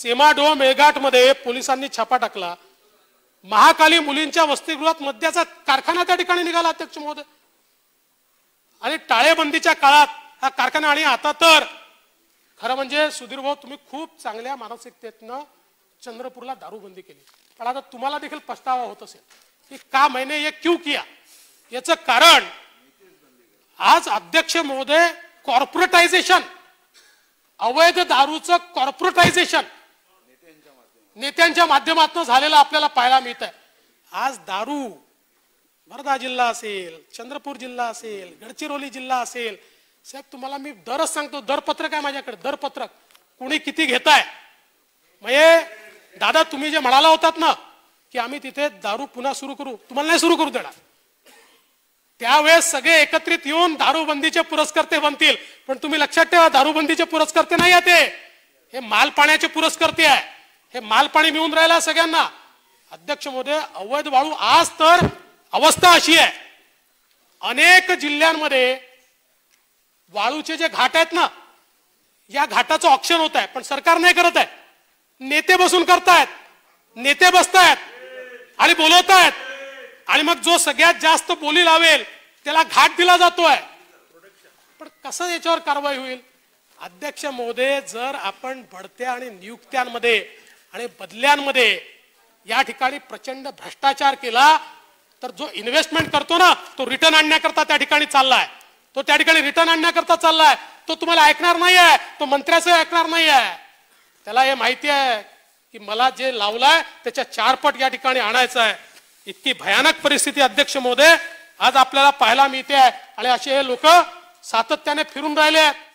सीमाडोह मेळघाटमध्ये पोलिसांनी छापा टाकला महाकाली मुलींच्या वसतिगृहात मद्याचा कारखाना त्या ठिकाणी निघाला अध्यक्ष महोदय आणि टाळेबंदीच्या काळात हा कारखाना आणि आता तर खरं म्हणजे सुधीर भाऊ तुम्ही खूप चांगल्या मानसिकतेतनं चंद्रपूरला दारूबंदी केली पण आता तुम्हाला देखील पस्तावा होत असेल की का महिने हे क्यू किया याचं कारण आज अध्यक्ष महोदय कॉर्पोरेटायझेशन अवैध दारूचं कॉर्पोरेटायझेशन नेत्यांच्या माध्यमातून झालेला आपल्याला पाहायला मिळत आहे आज दारू वर्धा जिल्हा असेल चंद्रपूर जिल्हा असेल गडचिरोली जिल्हा असेल साहेब तुम्हाला मी दरच सांगतो दरपत्रक आहे माझ्याकडे दरपत्रक कोणी किती घेताय म्हणजे दादा तुम्ही जे म्हणाला होतात ना की आम्ही तिथे दारू पुन्हा सुरू करू तुम्हाला नाही सुरू करू देणार त्यावेळेस सगळे एकत्रित येऊन दारूबंदीचे पुरस्कर्ते बनतील पण तुम्ही लक्षात ठेवा दारूबंदीचे पुरस्कर्ते नाही आहे ते हे माल पाण्याचे पुरस्कर्ते आहे हे मालपाणी मिळून राहिला सगळ्यांना अध्यक्ष मोदय अवैध वाळू आज तर अवस्था अशी आहे अनेक जिल्ह्यांमध्ये वाळूचे जे घाट आहेत ना या घाटाचं ऑप्शन होत आहे पण सरकार नाही करत आहे नेते बसून करतायत नेते बसतायत आणि बोलवतायत आणि मग जो सगळ्यात जास्त बोली लावेल त्याला घाट दिला जातोय पण कसं याच्यावर कारवाई होईल अध्यक्ष महोदय जर आपण भडत्या आणि नियुक्त्यांमध्ये आणि बदल्यांमध्ये या ठिकाणी प्रचंड भ्रष्टाचार केला तर जो इन्व्हेस्टमेंट करतो ना तो रिटर्न आणण्याकरता त्या ठिकाणी चाललाय तो त्या ठिकाणी रिटर्न आणण्याकरता चाललाय तो तुम्हाला ऐकणार नाही आहे तो मंत्र्याचं ऐकणार नाही आहे त्याला हे माहिती आहे की मला जे लावलंय त्याच्या चारपट या ठिकाणी आणायचं आहे इतकी भयानक परिस्थिती अध्यक्ष मोदय आज आपल्याला पाहायला मिळते आहे आणि असे हे लोक सातत्याने फिरून राहिले आहेत